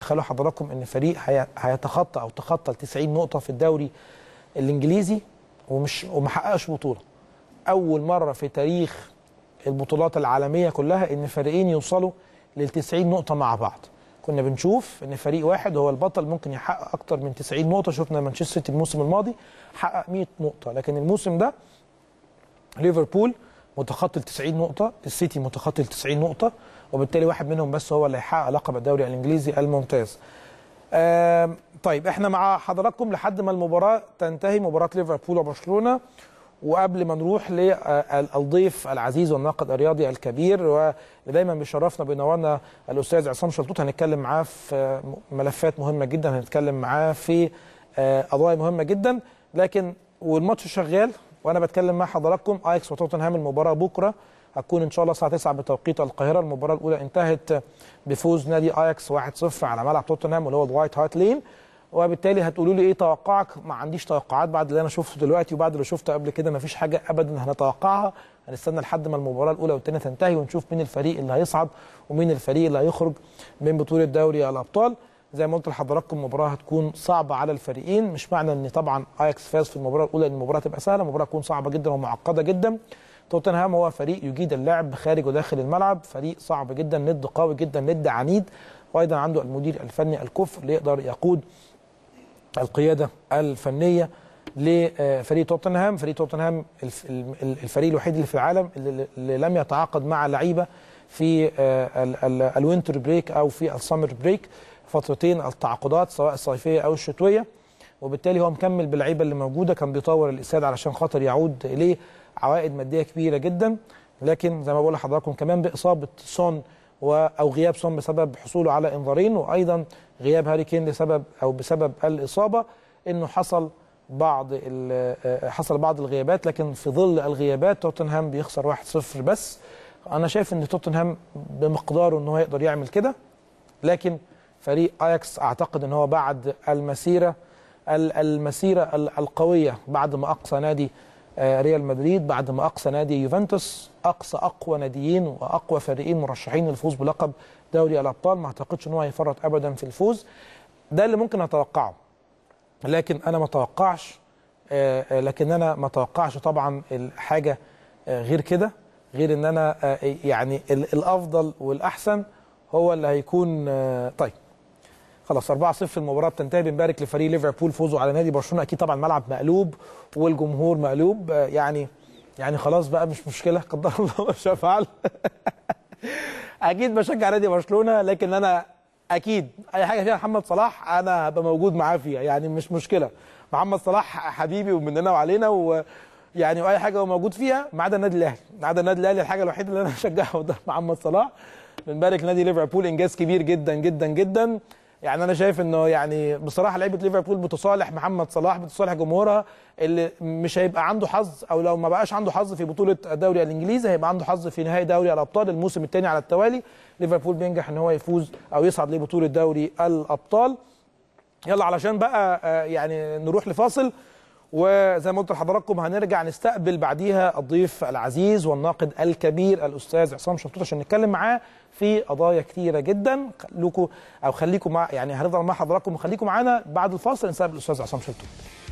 تخيلوا حضراتكم ان فريق هيتخطى او تخطى ال 90 نقطه في الدوري الانجليزي ومش ومحققش بطوله اول مره في تاريخ البطولات العالميه كلها ان فريقين يوصلوا لل 90 نقطه مع بعض كنا بنشوف ان فريق واحد هو البطل ممكن يحقق اكتر من 90 نقطه شفنا مانشستر سيتي الموسم الماضي حقق 100 نقطه لكن الموسم ده ليفربول متخطي ال 90 نقطه السيتي متخطي ال 90 نقطه وبالتالي واحد منهم بس هو اللي هيحقق لقب الدوري الانجليزي الممتاز. طيب احنا مع حضراتكم لحد ما المباراه تنتهي مباراه ليفربول وبرشلونه وقبل ما نروح للضيف آه، العزيز والناقد الرياضي الكبير واللي دايما بيشرفنا بينورنا الاستاذ عصام شلتوت هنتكلم معاه في ملفات مهمه جدا هنتكلم معاه في قضايا آه، مهمه جدا لكن والماتش شغال وانا بتكلم مع حضراتكم ايكس وتوتنهام المباراه بكره هتكون ان شاء الله الساعه 9 بتوقيت القاهره المباراه الاولى انتهت بفوز نادي اياكس 1-0 على ملعب توتنهام اللي هو الوايت هارت لين وبالتالي هتقولوا لي ايه توقعك ما عنديش توقعات بعد اللي انا شفته دلوقتي وبعد اللي شفته قبل كده ما فيش حاجه ابدا هنتوقعها هنستنى لحد ما المباراه الاولى والثانيه تنتهي ونشوف مين الفريق اللي هيصعد ومين الفريق اللي هيخرج من بطوله دوري الابطال زي ما قلت لحضراتكم المباراه هتكون صعبه على الفريقين مش معنى ان طبعا اياكس فاز في المباراه الاولى ان المباراه تبقى سهله المباراه تكون صعبه جدا ومعقده جدا توتنهام هو فريق يجيد اللعب خارج وداخل الملعب فريق صعب جدا ند قوي جدا ند عنيد وايضا عنده المدير الفني الكف اللي يقدر يقود القياده الفنيه لفريق توتنهام فريق توتنهام الفريق الوحيد اللي في العالم اللي لم يتعاقد مع لعيبه في آه، الوينتر بريك او في السمر بريك فترتين التعاقدات سواء الصيفيه او الشتويه وبالتالي هو مكمل باللعيبه اللي موجوده كان بيطور الاستاد علشان خاطر يعود اليه عوائد ماديه كبيره جدا لكن زي ما بقول لحضراتكم كمان باصابه سون و او غياب سون بسبب حصوله على انذارين وايضا غياب هاري كين لسبب او بسبب الاصابه انه حصل بعض آه، حصل بعض الغيابات لكن في ظل الغيابات توتنهام بيخسر 1-0 بس انا شايف ان توتنهام بمقداره ان هو يقدر يعمل كده لكن فريق اياكس اعتقد ان هو بعد المسيره المسيره القويه بعد ما اقصى نادي آه، ريال مدريد بعد ما اقصى نادي يوفنتوس اقصى اقوى ناديين واقوى فريقين مرشحين للفوز بلقب دوري الابطال ما اعتقدش ان هو هيفرط ابدا في الفوز ده اللي ممكن اتوقعه لكن انا ما اتوقعش آه، لكن انا ما اتوقعش طبعا الحاجه آه، غير كده غير ان انا يعني الافضل والاحسن هو اللي هيكون طيب خلاص 4-0 المباراه بتنتهي بنبارك لفريق ليفربول فوزه على نادي برشلونه اكيد طبعا ملعب مقلوب والجمهور مقلوب آه، يعني يعني خلاص بقى مش مشكله قدر الله ما شاء فعل اكيد بشجع نادي برشلونه لكن انا اكيد اي حاجه فيها محمد صلاح انا هبقى موجود معاه فيها يعني مش مشكله محمد صلاح حبيبي ومننا وعلينا و يعني واي حاجه هو موجود فيها ما عدا النادي الاهلي ما عدا النادي الاهلي الحاجه الوحيده اللي انا هشجعها قدام محمد صلاح بنبارك نادي ليفربول انجاز كبير جدا جدا جدا يعني انا شايف انه يعني بصراحه لعيبه ليفربول بتصالح محمد صلاح بتصالح جمهورها اللي مش هيبقى عنده حظ او لو ما بقاش عنده حظ في بطوله الدوري الانجليزي هيبقى عنده حظ في نهائي دوري الابطال الموسم الثاني على التوالي ليفربول بينجح ان هو يفوز او يصعد لبطوله دوري الابطال يلا علشان بقى آه، يعني نروح لفاصل وزي ما قلت لحضراتكم هنرجع نستقبل بعديها الضيف العزيز والناقد الكبير الاستاذ عصام شطوط عشان نتكلم معاه في قضايا كتيره جدا خليكم او خليكم مع يعني هنفضل مع حضراتكم وخليكم معانا بعد الفاصل نستقبل الاستاذ عصام شطوط